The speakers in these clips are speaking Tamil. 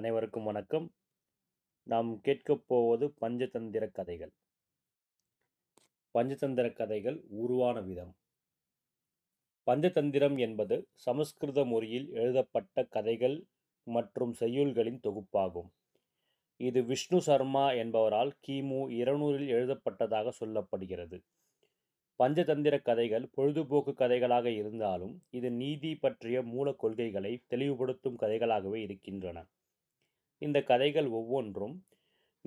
அனைவருக்கும் வணக்கம் நாம் கேட்கப் போவது பஞ்சதந்திர கதைகள் பஞ்சதந்திர கதைகள் உருவான விதம் பஞ்சதந்திரம் என்பது சமஸ்கிருத மொழியில் எழுதப்பட்ட கதைகள் மற்றும் செய்யுள்களின் தொகுப்பாகும் இது விஷ்ணு சர்மா என்பவரால் கிமு இருநூறில் எழுதப்பட்டதாக சொல்லப்படுகிறது பஞ்சதந்திர கதைகள் பொழுதுபோக்கு கதைகளாக இருந்தாலும் இது நீதி பற்றிய மூல கொள்கைகளை தெளிவுபடுத்தும் கதைகளாகவே இருக்கின்றன இந்த கதைகள் ஒவ்வொன்றும்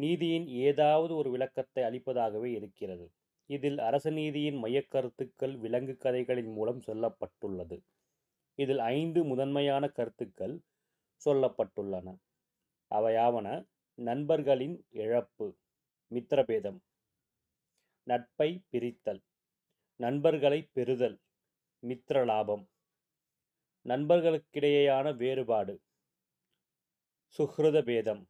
நீதியின் ஏதாவது ஒரு விளக்கத்தை அளிப்பதாகவே இருக்கிறது இதில் அரச நீதியின் மையக்கருத்துக்கள் விலங்கு கதைகளின் மூலம் சொல்லப்பட்டுள்ளது இதில் ஐந்து முதன்மையான கருத்துக்கள் சொல்லப்பட்டுள்ளன அவையாவன நண்பர்களின் இழப்பு மித்திரபேதம் நட்பை பிரித்தல் நண்பர்களை பெறுதல் மித்திர லாபம் நண்பர்களுக்கிடையேயான வேறுபாடு சுஹ்ருத பேதம்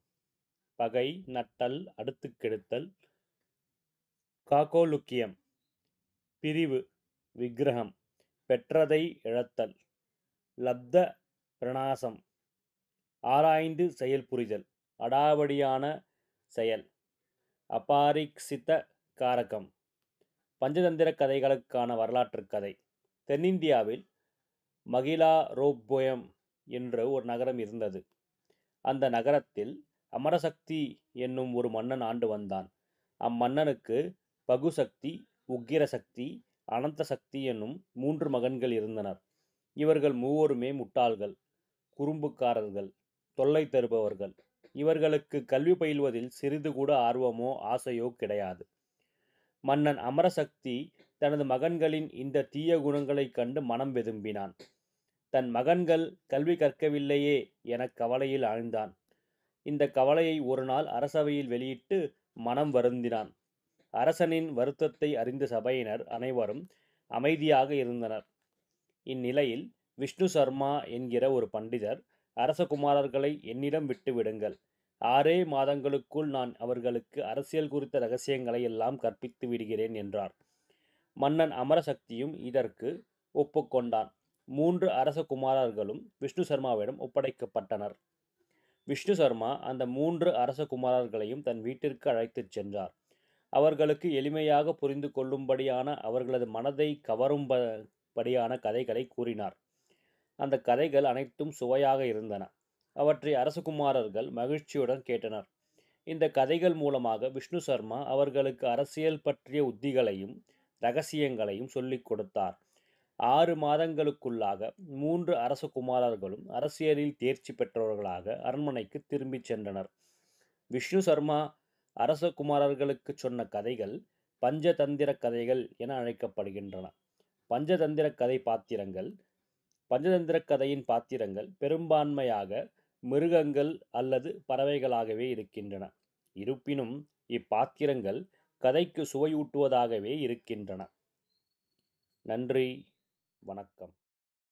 பகை நட்டல் அடுத்து கெடுத்தல் காக்கோலுக்கியம் பிரிவு விக்கிரகம் பெற்றதை இழத்தல் லப்த பிரணாசம் ஆராய்ந்து செயல் புரிதல் அடாவடியான செயல் அபாரிக்சித காரகம் பஞ்சதந்திர கதைகளுக்கான வரலாற்று கதை தென்னிந்தியாவில் மகிழா ரோப்போயம் என்ற ஒரு நகரம் இருந்தது அந்த நகரத்தில் அமரசக்தி என்னும் ஒரு மன்னன் ஆண்டு வந்தான் அம்மன்னனுக்கு பகுசக்தி உக்கிரசக்தி அனந்த சக்தி என்னும் மூன்று மகன்கள் இருந்தனர் இவர்கள் மூவருமே முட்டாள்கள் குறும்புக்காரர்கள் தொல்லை தருபவர்கள் இவர்களுக்கு கல்வி பயில்வதில் சிறிது கூட ஆர்வமோ ஆசையோ கிடையாது மன்னன் அமரசக்தி தனது மகன்களின் இந்த தீய குணங்களைக் கண்டு மனம் வெதும்பினான் தன் மகன்கள் கல்வி கற்கவில்லையே என கவலையில் ஆழ்ந்தான் இந்த கவலையை ஒரு நாள் அரசவையில் வெளியிட்டு மனம் வருந்தினான் அரசனின் வருத்தத்தை அறிந்த சபையினர் அனைவரும் அமைதியாக இருந்தனர் இந்நிலையில் விஷ்ணு சர்மா என்கிற ஒரு பண்டிதர் அரசகுமாரர்களை என்னிடம் விட்டுவிடுங்கள் ஆறே மாதங்களுக்குள் நான் அவர்களுக்கு அரசியல் குறித்த ரகசியங்களை எல்லாம் கற்பித்து விடுகிறேன் என்றார் மன்னன் அமரசக்தியும் இதற்கு ஒப்புக்கொண்டான் மூன்று அரச குமாரர்களும் விஷ்ணு சர்மாவிடம் ஒப்படைக்கப்பட்டனர் விஷ்ணு சர்மா அந்த மூன்று அரச குமாரர்களையும் தன் வீட்டிற்கு அழைத்துச் சென்றார் அவர்களுக்கு எளிமையாக புரிந்து கொள்ளும்படியான அவர்களது மனதை கவரும்படியான கதைகளை கூறினார் அந்த கதைகள் அனைத்தும் சுவையாக இருந்தன அவற்றை அரசகுமாரர்கள் மகிழ்ச்சியுடன் கேட்டனர் இந்த கதைகள் மூலமாக விஷ்ணு சர்மா அவர்களுக்கு அரசியல் பற்றிய உத்திகளையும் ரகசியங்களையும் சொல்லிக் கொடுத்தார் ஆறு மாதங்களுக்குள்ளாக மூன்று அரச குமாரர்களும் அரசியலில் தேர்ச்சி பெற்றவர்களாக அரண்மனைக்கு திரும்பிச் சென்றனர் விஷ்ணு சர்மா அரச குமாரர்களுக்கு சொன்ன கதைகள் பஞ்சதந்திர கதைகள் என அழைக்கப்படுகின்றன பஞ்சதந்திர கதை பாத்திரங்கள் பஞ்சதந்திர கதையின் பாத்திரங்கள் பெரும்பான்மையாக மிருகங்கள் அல்லது பறவைகளாகவே இருக்கின்றன இருப்பினும் இப்பாத்திரங்கள் கதைக்கு சுவையூட்டுவதாகவே இருக்கின்றன நன்றி வணக்கம்